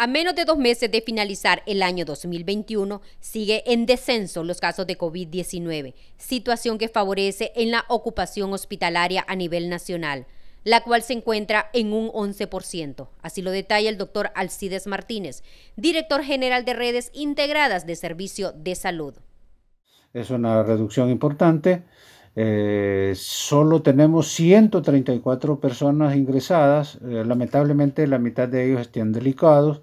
A menos de dos meses de finalizar el año 2021, sigue en descenso los casos de COVID-19, situación que favorece en la ocupación hospitalaria a nivel nacional, la cual se encuentra en un 11%. Así lo detalla el doctor Alcides Martínez, director general de redes integradas de servicio de salud. Es una reducción importante eh, solo tenemos 134 personas ingresadas, eh, lamentablemente la mitad de ellos están delicados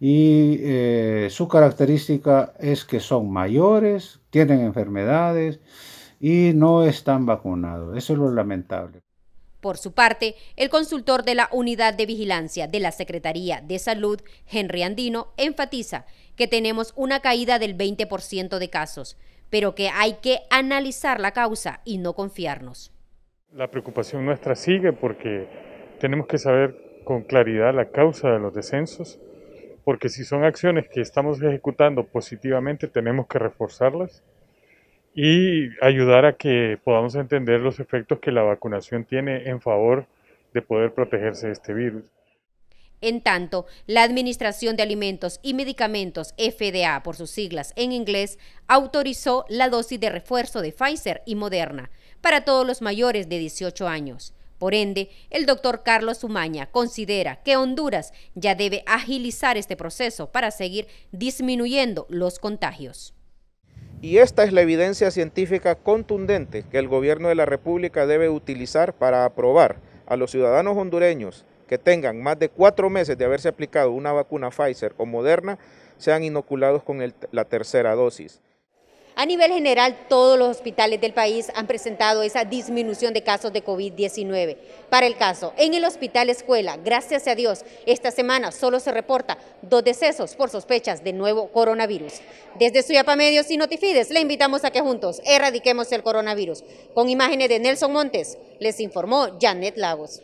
y eh, su característica es que son mayores, tienen enfermedades y no están vacunados. Eso es lo lamentable. Por su parte, el consultor de la Unidad de Vigilancia de la Secretaría de Salud, Henry Andino, enfatiza que tenemos una caída del 20% de casos, pero que hay que analizar la causa y no confiarnos. La preocupación nuestra sigue porque tenemos que saber con claridad la causa de los descensos, porque si son acciones que estamos ejecutando positivamente tenemos que reforzarlas y ayudar a que podamos entender los efectos que la vacunación tiene en favor de poder protegerse de este virus. En tanto, la Administración de Alimentos y Medicamentos, FDA por sus siglas en inglés, autorizó la dosis de refuerzo de Pfizer y Moderna para todos los mayores de 18 años. Por ende, el doctor Carlos Umaña considera que Honduras ya debe agilizar este proceso para seguir disminuyendo los contagios. Y esta es la evidencia científica contundente que el gobierno de la República debe utilizar para aprobar a los ciudadanos hondureños que tengan más de cuatro meses de haberse aplicado una vacuna Pfizer o Moderna sean inoculados con la tercera dosis. A nivel general, todos los hospitales del país han presentado esa disminución de casos de COVID-19. Para el caso, en el hospital escuela, gracias a Dios, esta semana solo se reporta dos decesos por sospechas de nuevo coronavirus. Desde Suyapa Medios y Notifides, le invitamos a que juntos erradiquemos el coronavirus. Con imágenes de Nelson Montes, les informó Janet Lagos.